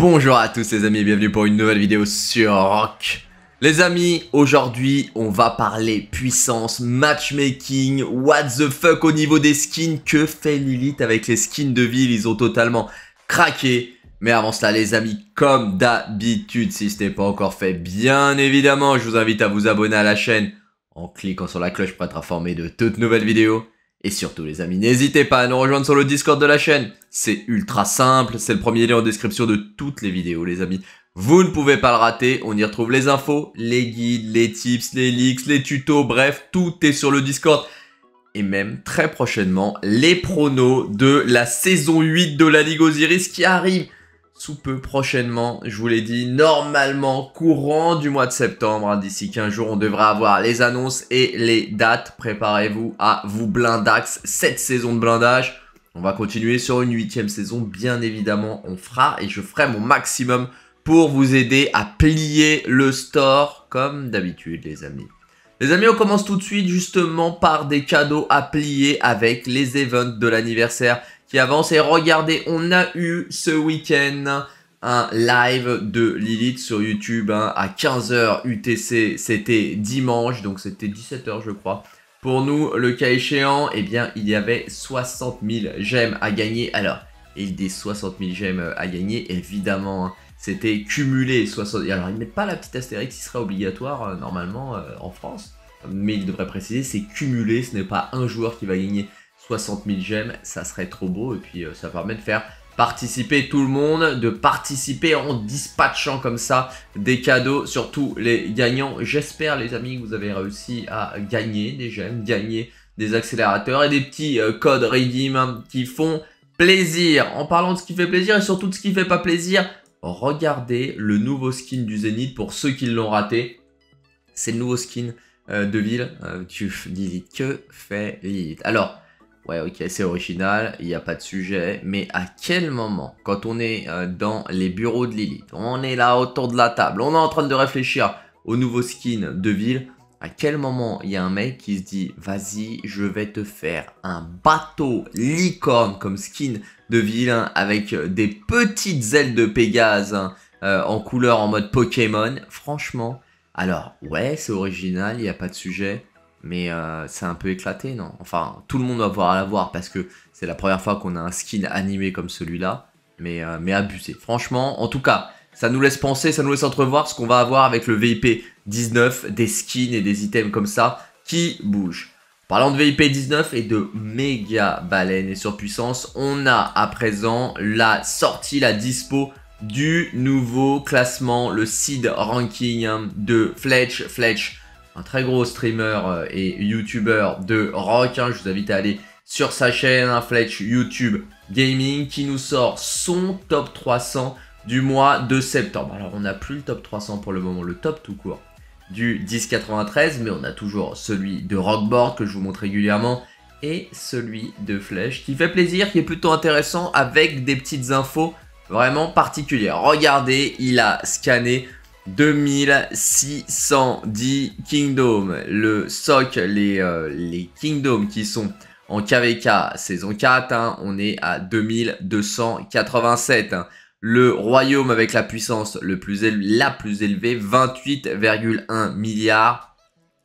Bonjour à tous les amis et bienvenue pour une nouvelle vidéo sur Rock. Les amis, aujourd'hui on va parler puissance, matchmaking, what the fuck au niveau des skins, que fait Lilith avec les skins de ville, ils ont totalement craqué. Mais avant cela les amis, comme d'habitude, si ce n'est pas encore fait, bien évidemment, je vous invite à vous abonner à la chaîne en cliquant sur la cloche pour être informé de toutes nouvelles vidéos. Et surtout les amis, n'hésitez pas à nous rejoindre sur le Discord de la chaîne. C'est ultra simple, c'est le premier lien en description de toutes les vidéos les amis. Vous ne pouvez pas le rater, on y retrouve les infos, les guides, les tips, les leaks, les tutos, bref, tout est sur le Discord. Et même très prochainement, les pronos de la saison 8 de la Ligue Osiris qui arrive sous peu prochainement, je vous l'ai dit, normalement courant du mois de septembre, hein, d'ici 15 jours on devra avoir les annonces et les dates, préparez-vous à vous blindax, cette saison de blindage, on va continuer sur une huitième saison, bien évidemment on fera et je ferai mon maximum pour vous aider à plier le store comme d'habitude les amis. Les amis, on commence tout de suite justement par des cadeaux à plier avec les events de l'anniversaire qui avance. Et regardez, on a eu ce week-end un live de Lilith sur YouTube hein, à 15h UTC. C'était dimanche, donc c'était 17h je crois. Pour nous, le cas échéant, eh bien, il y avait 60 000 gemmes à gagner. Alors, il des 60 000 gemmes à gagner, évidemment, hein. c'était cumulé 60... Alors, il ne pas la petite astérix qui serait obligatoire euh, normalement euh, en France. Mais il devrait préciser, c'est cumulé, ce n'est pas un joueur qui va gagner 60 000 gemmes, ça serait trop beau. Et puis euh, ça permet de faire participer tout le monde, de participer en dispatchant comme ça des cadeaux surtout les gagnants. J'espère les amis que vous avez réussi à gagner des gemmes, gagner des accélérateurs et des petits euh, codes redeem qui font plaisir. En parlant de ce qui fait plaisir et surtout de ce qui fait pas plaisir, regardez le nouveau skin du Zénith pour ceux qui l'ont raté. C'est le nouveau skin euh, de ville. tu dis que fait lit. Alors, ouais ok c'est original, il n'y a pas de sujet, mais à quel moment, quand on est euh, dans les bureaux de Lilith, on est là autour de la table, on est en train de réfléchir au nouveau skin de ville, à quel moment il y a un mec qui se dit vas-y je vais te faire un bateau licorne comme skin de ville hein, avec euh, des petites ailes de Pégase hein, euh, en couleur en mode Pokémon, franchement, alors ouais c'est original, il n'y a pas de sujet, mais euh, c'est un peu éclaté, non Enfin, tout le monde va à l'avoir parce que c'est la première fois qu'on a un skin animé comme celui-là, mais, euh, mais abusé. Franchement, en tout cas, ça nous laisse penser, ça nous laisse entrevoir ce qu'on va avoir avec le VIP 19, des skins et des items comme ça qui bougent. Parlant de VIP 19 et de méga baleine et surpuissance, on a à présent la sortie, la dispo du nouveau classement, le seed ranking de Fletch. Fletch un très gros streamer euh, et youtubeur de rock. Hein. Je vous invite à aller sur sa chaîne hein, Fletch YouTube Gaming qui nous sort son top 300 du mois de septembre. Alors on n'a plus le top 300 pour le moment, le top tout court du 1093, mais on a toujours celui de Rockboard que je vous montre régulièrement et celui de Fletch qui fait plaisir, qui est plutôt intéressant avec des petites infos vraiment particulières. Regardez, il a scanné 2610 Kingdoms, Le SOC, euh, les, Kingdoms qui sont en KVK saison 4, on est à 2287. Le royaume avec la puissance le plus la plus élevée, 28,1 milliards.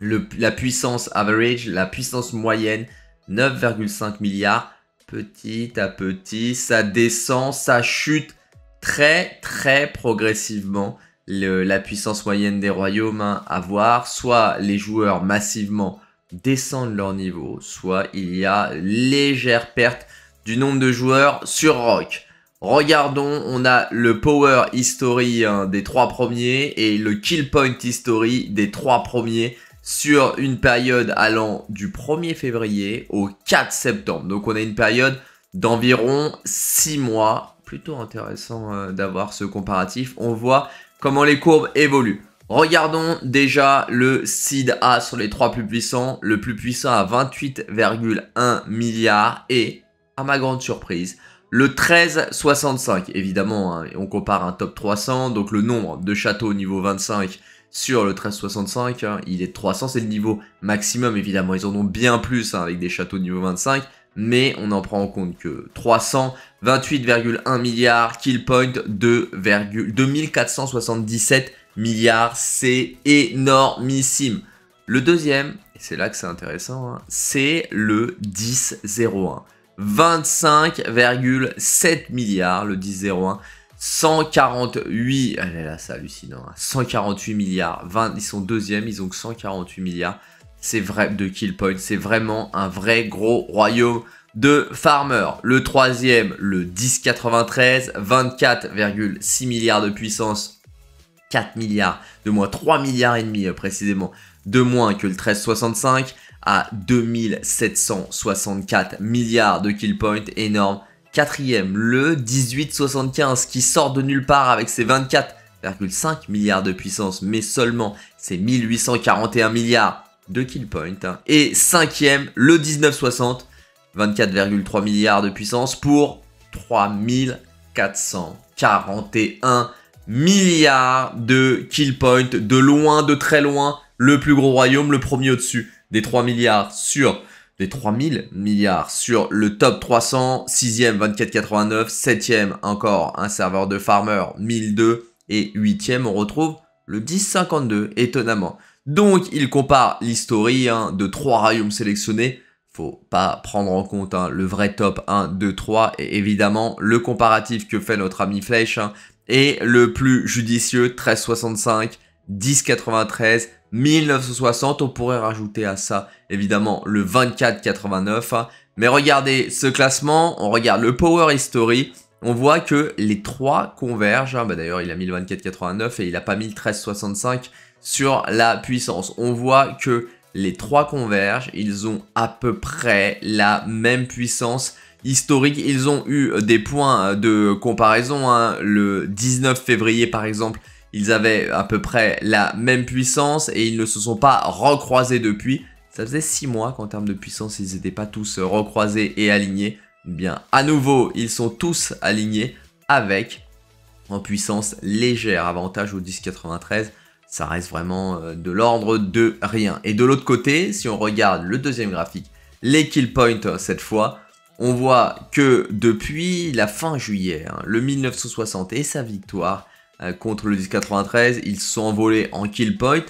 la puissance average, la puissance moyenne, 9,5 milliards. Petit à petit, ça descend, ça chute très très progressivement la puissance moyenne des royaumes hein, à voir, soit les joueurs massivement descendent leur niveau, soit il y a légère perte du nombre de joueurs sur Rock. Regardons, on a le Power History hein, des trois premiers et le Kill Point History des trois premiers sur une période allant du 1er février au 4 septembre. Donc on a une période d'environ 6 mois. Plutôt intéressant euh, d'avoir ce comparatif. On voit comment les courbes évoluent. Regardons déjà le Seed A sur les trois plus puissants. Le plus puissant à 28,1 milliards et, à ma grande surprise, le 1365. Évidemment, hein, on compare un top 300, donc le nombre de châteaux niveau 25 sur le 1365, hein, il est 300, c'est le niveau maximum évidemment. Ils en ont bien plus hein, avec des châteaux niveau 25, mais on en prend en compte que 328,1 milliards, kill point 2477 milliards, c'est énormissime. Le deuxième, c'est là que c'est intéressant, hein, c'est le 10,01, 25,7 milliards, le 10,01, 01 148, est là hallucinant, 148 hein. milliards, ils sont deuxièmes, ils ont 148 milliards c'est vrai, de kill point, c'est vraiment un vrai gros royaume de farmer. Le troisième, le 1093, 24,6 milliards de puissance, 4 milliards, de moins 3 milliards et demi euh, précisément, de moins que le 1365 à 2764 milliards de kill point, énorme. Quatrième, le 1875 qui sort de nulle part avec ses 24,5 milliards de puissance, mais seulement ses 1841 milliards de kill point. Hein. Et cinquième, le 1960, 24,3 milliards de puissance pour 3441 milliards de kill point. De loin, de très loin, le plus gros royaume, le premier au-dessus des 3 milliards sur des 3000 milliards sur le top 300, Sixième, e 24,89, 7e encore un serveur de farmer 1002 et 8e on retrouve le 10,52 étonnamment. Donc il compare l'history hein, de trois royaumes sélectionnés. Faut pas prendre en compte hein, le vrai top 1, 2, 3 et évidemment le comparatif que fait notre ami Flèche hein, Et est le plus judicieux 1365, 1093, 1960. On pourrait rajouter à ça évidemment le 2489. Mais regardez ce classement, on regarde le Power History on voit que les trois convergent. Bah, d'ailleurs, il a mis le 24,89 et il n'a pas mis le 13,65 sur la puissance. On voit que les trois convergent, ils ont à peu près la même puissance historique. Ils ont eu des points de comparaison. Hein. Le 19 février, par exemple, ils avaient à peu près la même puissance et ils ne se sont pas recroisés depuis. Ça faisait six mois qu'en termes de puissance, ils n'étaient pas tous recroisés et alignés. Bien, à nouveau, ils sont tous alignés avec en puissance légère avantage au 1093 ça reste vraiment euh, de l'ordre de rien. Et de l'autre côté, si on regarde le deuxième graphique, les kill points euh, cette fois, on voit que depuis la fin juillet, hein, le 1960 et sa victoire euh, contre le 1093, ils sont envolés en kill point.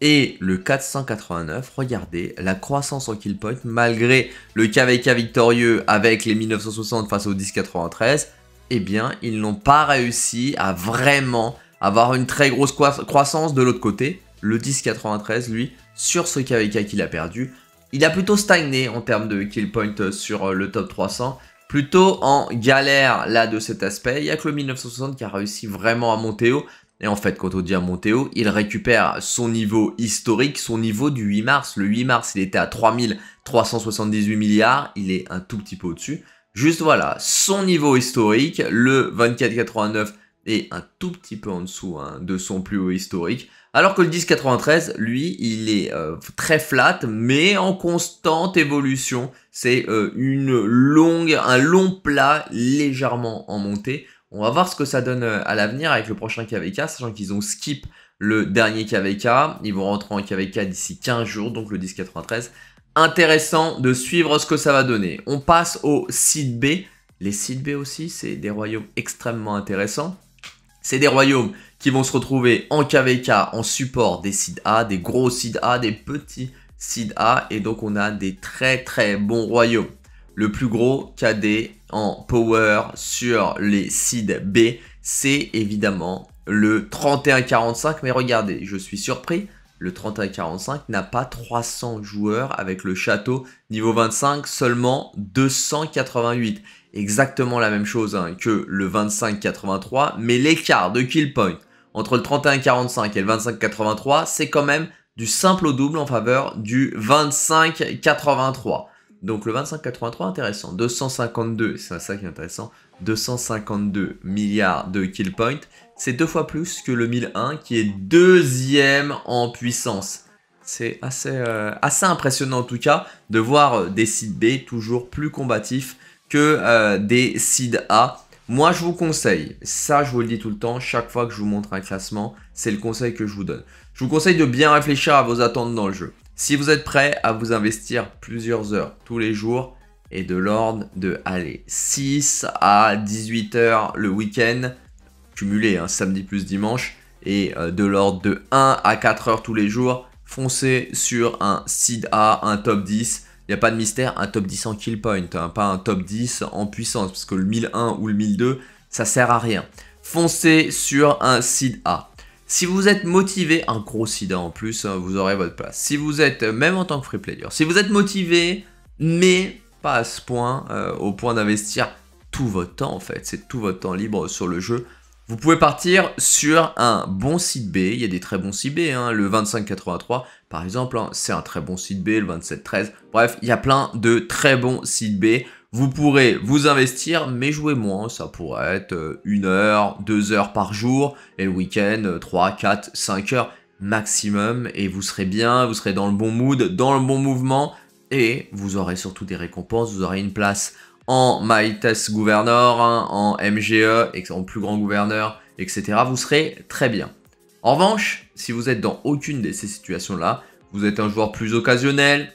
Et le 489, regardez, la croissance en kill point, malgré le KVK victorieux avec les 1960 face au 1093, eh bien, ils n'ont pas réussi à vraiment avoir une très grosse croissance de l'autre côté. Le 10,93, lui, sur ce KVK qu'il a perdu, il a plutôt stagné en termes de kill point sur euh, le top 300. Plutôt en galère là de cet aspect. Il n'y a que le 1960 qui a réussi vraiment à monter haut. Et en fait, quand on dit à monter haut. il récupère son niveau historique, son niveau du 8 mars. Le 8 mars, il était à 3378 milliards. Il est un tout petit peu au-dessus. Juste voilà, son niveau historique, le 24,89 et un tout petit peu en dessous hein, de son plus haut historique. Alors que le 1093, lui, il est euh, très flat, mais en constante évolution. C'est euh, une longue, un long plat légèrement en montée. On va voir ce que ça donne euh, à l'avenir avec le prochain KVK, sachant qu'ils ont skip le dernier KVK. Ils vont rentrer en KVK d'ici 15 jours, donc le 1093. Intéressant de suivre ce que ça va donner. On passe au site B. Les sites B aussi, c'est des royaumes extrêmement intéressants. C'est des royaumes qui vont se retrouver en KVK, en support des seeds A, des gros seeds A, des petits seeds A. Et donc, on a des très très bons royaumes. Le plus gros KD en power sur les seeds B, c'est évidemment le 3145. Mais regardez, je suis surpris. Le 3145 n'a pas 300 joueurs avec le château niveau 25, seulement 288 exactement la même chose hein, que le 25 mais l'écart de kill point entre le 3145 45 et le 25 c'est quand même du simple au double en faveur du 25 Donc le 25 intéressant. 252, c'est ça qui est intéressant, 252 milliards de kill C'est deux fois plus que le 1001 qui est deuxième en puissance. C'est assez, euh, assez impressionnant en tout cas de voir euh, des sites B toujours plus combatifs que euh, des seeds A. Moi, je vous conseille, ça je vous le dis tout le temps, chaque fois que je vous montre un classement, c'est le conseil que je vous donne. Je vous conseille de bien réfléchir à vos attentes dans le jeu. Si vous êtes prêt à vous investir plusieurs heures tous les jours et de l'ordre de aller 6 à 18 heures le week-end, cumulé un hein, samedi plus dimanche, et euh, de l'ordre de 1 à 4 heures tous les jours, foncez sur un seed A, un top 10 il n'y a pas de mystère, un top 10 en kill point, hein, pas un top 10 en puissance, parce que le 1001 ou le 1002, ça sert à rien. Foncez sur un seed A. Si vous êtes motivé, un gros seed A en plus, hein, vous aurez votre place. Si vous êtes, euh, même en tant que free player, si vous êtes motivé, mais pas à ce point, euh, au point d'investir tout votre temps en fait, c'est tout votre temps libre sur le jeu, vous pouvez partir sur un bon site B. Il y a des très bons sites B. Hein. Le 2583, par exemple, hein, c'est un très bon site B. Le 2713, bref, il y a plein de très bons sites B. Vous pourrez vous investir, mais jouer moins. Ça pourrait être euh, une heure, deux heures par jour. Et le week-end, 3, 4, 5 heures maximum. Et vous serez bien, vous serez dans le bon mood, dans le bon mouvement. Et vous aurez surtout des récompenses, vous aurez une place en Test Gouverneur, hein, en MGE, en plus grand gouverneur, etc., vous serez très bien. En revanche, si vous êtes dans aucune de ces situations-là, vous êtes un joueur plus occasionnel,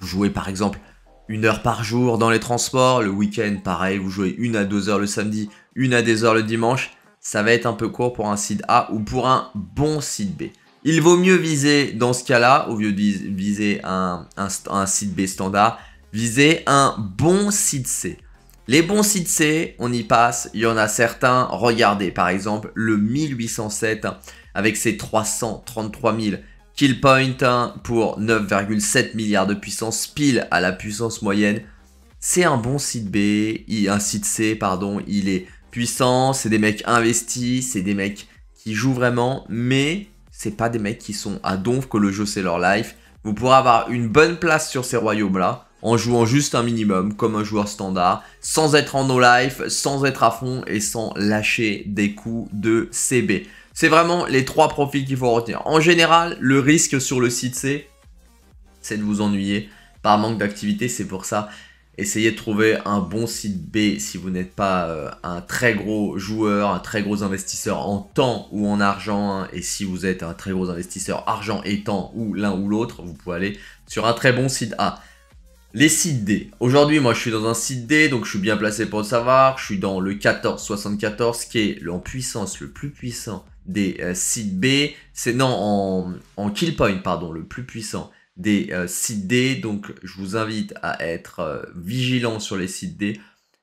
vous jouez par exemple une heure par jour dans les transports, le week-end pareil, vous jouez une à deux heures le samedi, une à deux heures le dimanche, ça va être un peu court pour un site A ou pour un bon site B. Il vaut mieux viser dans ce cas-là, au lieu de viser un, un, un site B standard, Visez un bon site C. Les bons sites C, on y passe, il y en a certains, regardez par exemple le 1807 avec ses 333 000 kill points hein, pour 9,7 milliards de puissance pile à la puissance moyenne. C'est un bon site B, un site C pardon, il est puissant, c'est des mecs investis, c'est des mecs qui jouent vraiment, mais c'est pas des mecs qui sont à donf que le jeu c'est leur life. Vous pourrez avoir une bonne place sur ces royaumes là, en jouant juste un minimum comme un joueur standard, sans être en no life, sans être à fond et sans lâcher des coups de CB. C'est vraiment les trois profils qu'il faut retenir. En général, le risque sur le site C, c'est de vous ennuyer par manque d'activité, c'est pour ça. Essayez de trouver un bon site B si vous n'êtes pas euh, un très gros joueur, un très gros investisseur en temps ou en argent. Hein. et si vous êtes un très gros investisseur argent et temps ou l'un ou l'autre, vous pouvez aller sur un très bon site A. Les sites D. Aujourd'hui, moi, je suis dans un site D, donc je suis bien placé pour le savoir. Je suis dans le 1474, qui est en puissance le plus puissant des euh, sites B. C'est non, en, kill point, pardon, le plus puissant des euh, sites D. Donc, je vous invite à être euh, vigilant sur les sites D.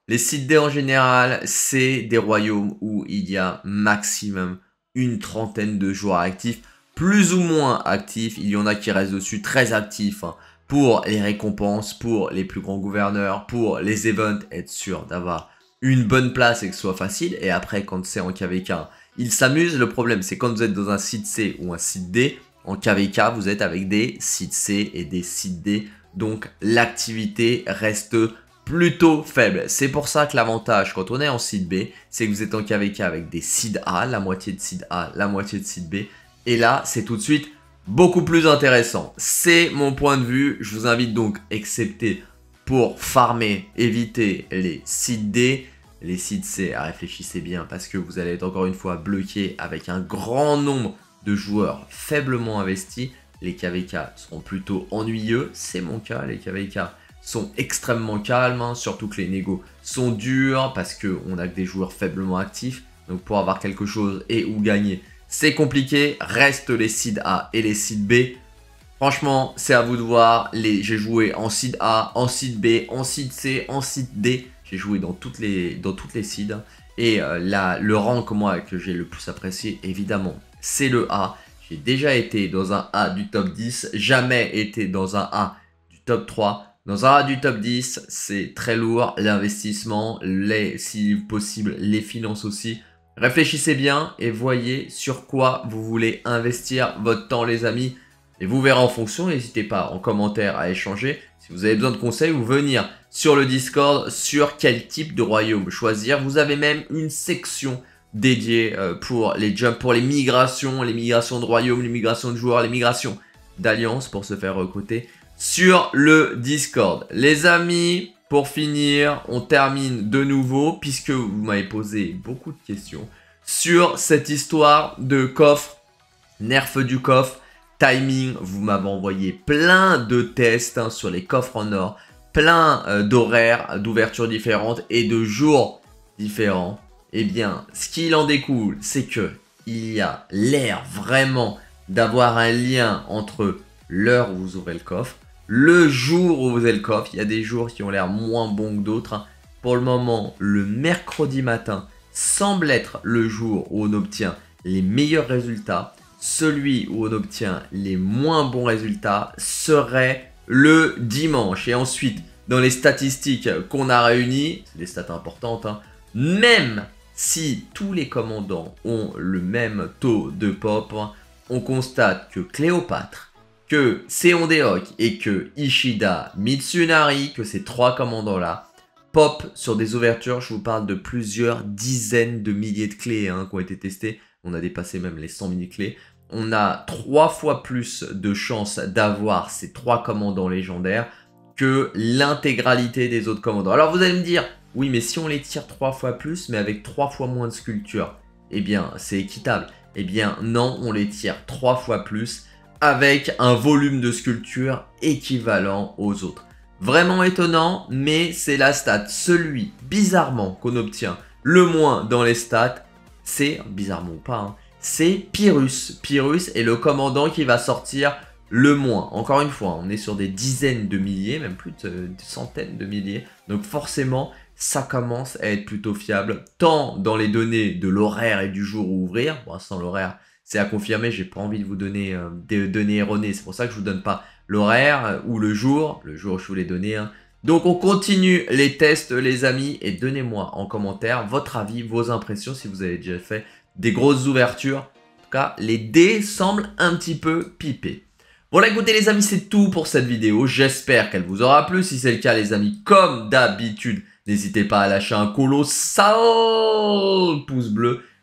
Les sites D en général, c'est des royaumes où il y a maximum une trentaine de joueurs actifs, plus ou moins actifs. Il y en a qui restent dessus très actifs. Hein pour les récompenses, pour les plus grands gouverneurs, pour les events, être sûr d'avoir une bonne place et que ce soit facile. Et après, quand c'est en KVK, ils s'amusent. Le problème, c'est quand vous êtes dans un site C ou un site D, en KVK, vous êtes avec des sites C et des sites D. Donc, l'activité reste plutôt faible. C'est pour ça que l'avantage quand on est en site B, c'est que vous êtes en KVK avec des sites A, la moitié de site A, la moitié de site B. Et là, c'est tout de suite beaucoup plus intéressant. C'est mon point de vue. Je vous invite donc, à accepter pour farmer, éviter les sites D. Les sites C, réfléchissez bien parce que vous allez être encore une fois bloqué avec un grand nombre de joueurs faiblement investis. Les KVK seront plutôt ennuyeux, c'est mon cas, les KVK sont extrêmement calmes, hein. surtout que les négos sont durs parce qu'on a que des joueurs faiblement actifs. Donc pour avoir quelque chose et ou gagner, c'est compliqué, reste les seeds A et les seeds B. Franchement, c'est à vous de voir. Les... J'ai joué en seed A, en seed B, en seed C, en seed D. J'ai joué dans toutes les, dans toutes les seeds. Et euh, là, le rank, moi, que j'ai le plus apprécié, évidemment, c'est le A. J'ai déjà été dans un A du top 10, jamais été dans un A du top 3. Dans un A du top 10, c'est très lourd, l'investissement, les, si possible, les finances aussi. Réfléchissez bien et voyez sur quoi vous voulez investir votre temps, les amis. Et vous verrez en fonction. N'hésitez pas en commentaire à échanger. Si vous avez besoin de conseils ou venir sur le Discord sur quel type de royaume choisir. Vous avez même une section dédiée euh, pour les jumps, pour les migrations, les migrations de royaumes, les migrations de joueurs, les migrations d'alliances pour se faire recruter sur le Discord. Les amis, pour finir, on termine de nouveau, puisque vous m'avez posé beaucoup de questions, sur cette histoire de coffre, nerf du coffre, timing. Vous m'avez envoyé plein de tests hein, sur les coffres en or, plein euh, d'horaires d'ouverture différentes et de jours différents. Eh bien, ce qu'il en découle, c'est que il y a l'air vraiment d'avoir un lien entre l'heure où vous ouvrez le coffre, le jour où vous avez le coffre. Il y a des jours qui ont l'air moins bons que d'autres. Hein. Pour le moment, le mercredi matin semble être le jour où on obtient les meilleurs résultats. Celui où on obtient les moins bons résultats serait le dimanche. Et ensuite, dans les statistiques qu'on a réunies, c'est des stats importantes, hein, même si tous les commandants ont le même taux de pop, on constate que Cléopâtre que Seon Deok et que Ishida Mitsunari, que ces trois commandants-là, pop sur des ouvertures. Je vous parle de plusieurs dizaines de milliers de clés hein, qui ont été testées. On a dépassé même les 100 000 clés. On a trois fois plus de chances d'avoir ces trois commandants légendaires que l'intégralité des autres commandants. Alors vous allez me dire, oui mais si on les tire trois fois plus, mais avec trois fois moins de sculptures, eh bien c'est équitable. Eh bien non, on les tire trois fois plus avec un volume de sculpture équivalent aux autres. Vraiment étonnant, mais c'est la stat, celui bizarrement qu'on obtient le moins dans les stats, c'est, bizarrement ou pas, hein, c'est Pyrrhus. Pyrrhus est le commandant qui va sortir le moins. Encore une fois, on est sur des dizaines de milliers, même plus de centaines de milliers. Donc forcément, ça commence à être plutôt fiable, tant dans les données de l'horaire et du jour où ouvrir, sans l'horaire c'est à confirmer, j'ai pas envie de vous donner euh, des données erronées, c'est pour ça que je vous donne pas l'horaire euh, ou le jour, le jour où je vous les donné. Hein. Donc on continue les tests les amis et donnez-moi en commentaire votre avis, vos impressions si vous avez déjà fait des grosses ouvertures. En tout cas, les dés semblent un petit peu pipés. Voilà, écoutez les amis, c'est tout pour cette vidéo. J'espère qu'elle vous aura plu. Si c'est le cas, les amis, comme d'habitude, n'hésitez pas à lâcher un colossal pouce bleu